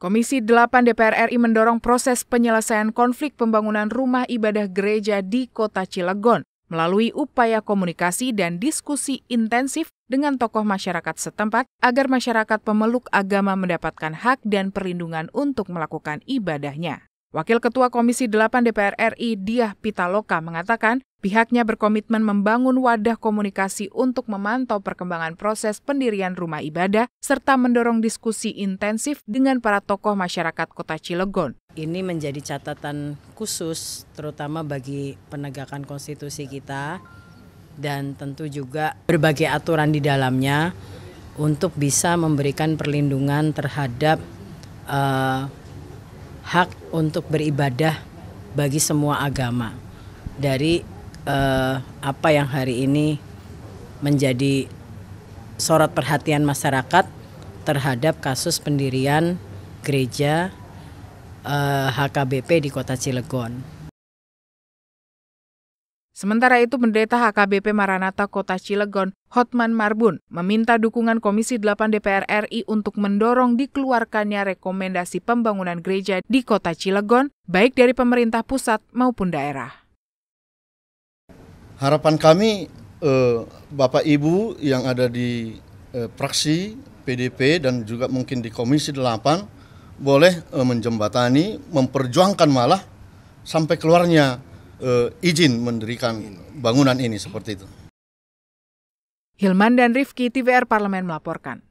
Komisi 8 DPR RI mendorong proses penyelesaian konflik pembangunan rumah ibadah gereja di Kota Cilegon melalui upaya komunikasi dan diskusi intensif dengan tokoh masyarakat setempat agar masyarakat pemeluk agama mendapatkan hak dan perlindungan untuk melakukan ibadahnya. Wakil Ketua Komisi 8 DPR RI Diah Pitaloka mengatakan pihaknya berkomitmen membangun wadah komunikasi untuk memantau perkembangan proses pendirian rumah ibadah serta mendorong diskusi intensif dengan para tokoh masyarakat kota Cilegon. Ini menjadi catatan khusus terutama bagi penegakan konstitusi kita dan tentu juga berbagai aturan di dalamnya untuk bisa memberikan perlindungan terhadap uh, hak untuk beribadah bagi semua agama dari eh, apa yang hari ini menjadi sorot perhatian masyarakat terhadap kasus pendirian gereja eh, HKBP di Kota Cilegon. Sementara itu, Pendeta HKBP Maranatha Kota Cilegon, Hotman Marbun, meminta dukungan Komisi 8 DPR RI untuk mendorong dikeluarkannya rekomendasi pembangunan gereja di Kota Cilegon, baik dari pemerintah pusat maupun daerah. Harapan kami, eh, Bapak Ibu yang ada di eh, praksi PDP dan juga mungkin di Komisi 8, boleh eh, menjembatani, memperjuangkan malah sampai keluarnya uh, izin mendirikan bangunan ini seperti itu. Hilman dan Rifki TVR Parlemen melaporkan.